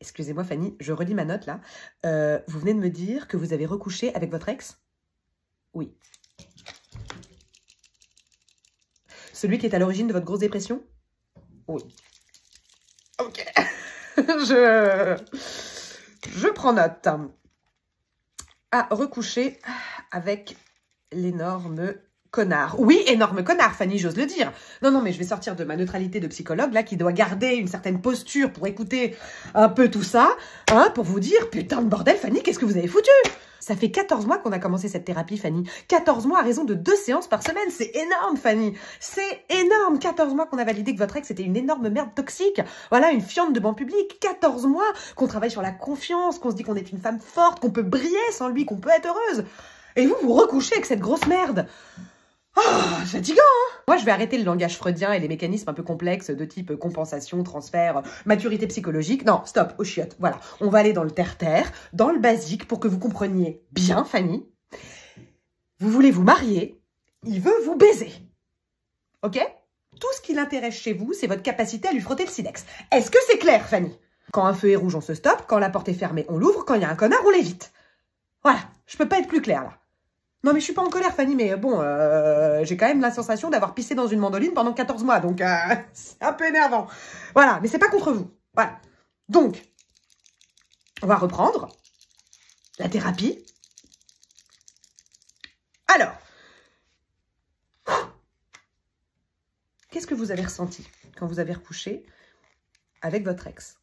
excusez-moi Fanny, je relis ma note là, euh, vous venez de me dire que vous avez recouché avec votre ex Oui. Celui qui est à l'origine de votre grosse dépression Oui. Ok. je... je prends note. À recoucher avec l'énorme connard. Oui, énorme connard, Fanny, j'ose le dire. Non, non, mais je vais sortir de ma neutralité de psychologue, là, qui doit garder une certaine posture pour écouter un peu tout ça, hein, pour vous dire, putain de bordel, Fanny, qu'est-ce que vous avez foutu ça fait 14 mois qu'on a commencé cette thérapie, Fanny. 14 mois à raison de deux séances par semaine. C'est énorme, Fanny. C'est énorme. 14 mois qu'on a validé que votre ex était une énorme merde toxique. Voilà, une fiante de banc public. 14 mois qu'on travaille sur la confiance, qu'on se dit qu'on est une femme forte, qu'on peut briller sans lui, qu'on peut être heureuse. Et vous, vous recouchez avec cette grosse merde. Oh, fatigant, hein Moi, je vais arrêter le langage freudien et les mécanismes un peu complexes de type compensation, transfert, maturité psychologique. Non, stop, au chiottes, voilà. On va aller dans le terre-terre, dans le basique, pour que vous compreniez bien, Fanny. Vous voulez vous marier, il veut vous baiser. Ok Tout ce qui l'intéresse chez vous, c'est votre capacité à lui frotter le silex. Est-ce que c'est clair, Fanny Quand un feu est rouge, on se stoppe. Quand la porte est fermée, on l'ouvre. Quand il y a un connard, on l'évite. Voilà, je peux pas être plus claire, là. Non, mais je suis pas en colère, Fanny, mais euh, bon, euh, j'ai quand même la sensation d'avoir pissé dans une mandoline pendant 14 mois, donc euh, c'est un peu énervant. Voilà, mais c'est pas contre vous. Voilà. Donc, on va reprendre la thérapie. Alors, qu'est-ce que vous avez ressenti quand vous avez recouché avec votre ex